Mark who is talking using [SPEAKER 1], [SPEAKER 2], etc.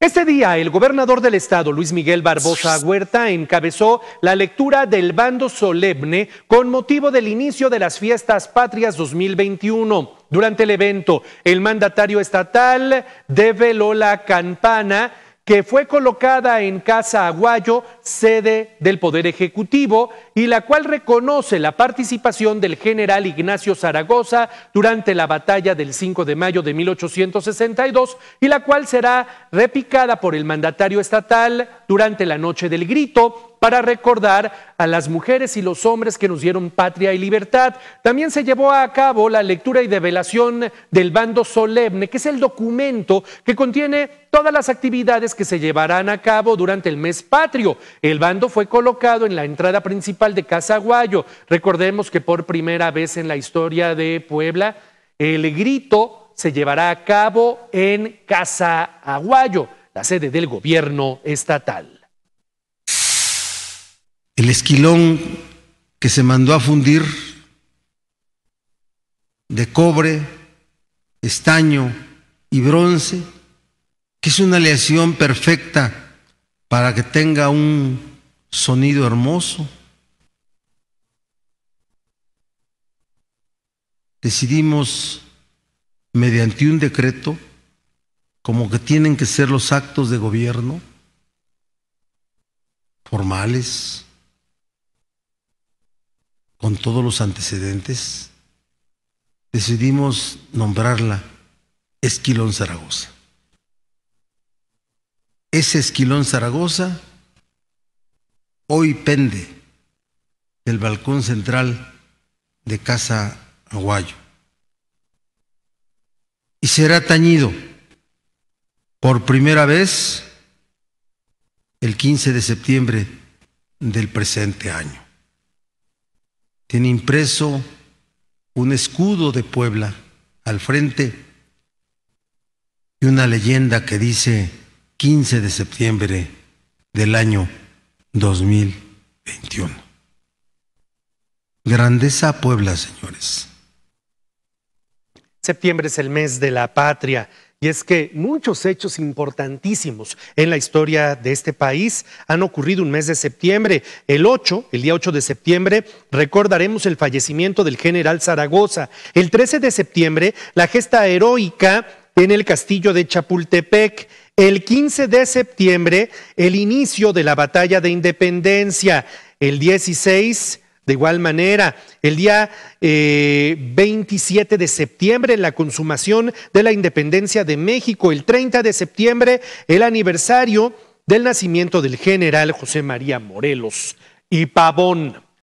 [SPEAKER 1] Este día, el gobernador del estado, Luis Miguel Barbosa Huerta, encabezó la lectura del bando solemne con motivo del inicio de las fiestas patrias 2021. Durante el evento, el mandatario estatal develó la campana que fue colocada en Casa Aguayo, sede del Poder Ejecutivo, y la cual reconoce la participación del general Ignacio Zaragoza durante la batalla del 5 de mayo de 1862 y la cual será repicada por el mandatario estatal durante la Noche del Grito para recordar a las mujeres y los hombres que nos dieron patria y libertad. También se llevó a cabo la lectura y develación del bando solemne, que es el documento que contiene todas las actividades que se llevarán a cabo durante el mes patrio. El bando fue colocado en la entrada principal de Casa Aguayo. Recordemos que por primera vez en la historia de Puebla, el grito se llevará a cabo en Casa Aguayo, la sede del gobierno estatal
[SPEAKER 2] el esquilón que se mandó a fundir de cobre, estaño y bronce, que es una aleación perfecta para que tenga un sonido hermoso. Decidimos mediante un decreto, como que tienen que ser los actos de gobierno formales, con todos los antecedentes, decidimos nombrarla Esquilón Zaragoza. Ese Esquilón Zaragoza hoy pende del balcón central de Casa Aguayo y será tañido por primera vez el 15 de septiembre del presente año tiene impreso un escudo de Puebla al frente y una leyenda que dice 15 de septiembre del año 2021. Grandeza Puebla, señores.
[SPEAKER 1] Septiembre es el mes de la patria y es que muchos hechos importantísimos en la historia de este país han ocurrido un mes de septiembre. El 8, el día 8 de septiembre, recordaremos el fallecimiento del general Zaragoza. El 13 de septiembre, la gesta heroica en el castillo de Chapultepec. El 15 de septiembre, el inicio de la batalla de independencia. El 16, de igual manera, el día 27 eh, de septiembre, la consumación de la independencia de México, el 30 de septiembre, el aniversario del nacimiento del general José María Morelos y Pavón.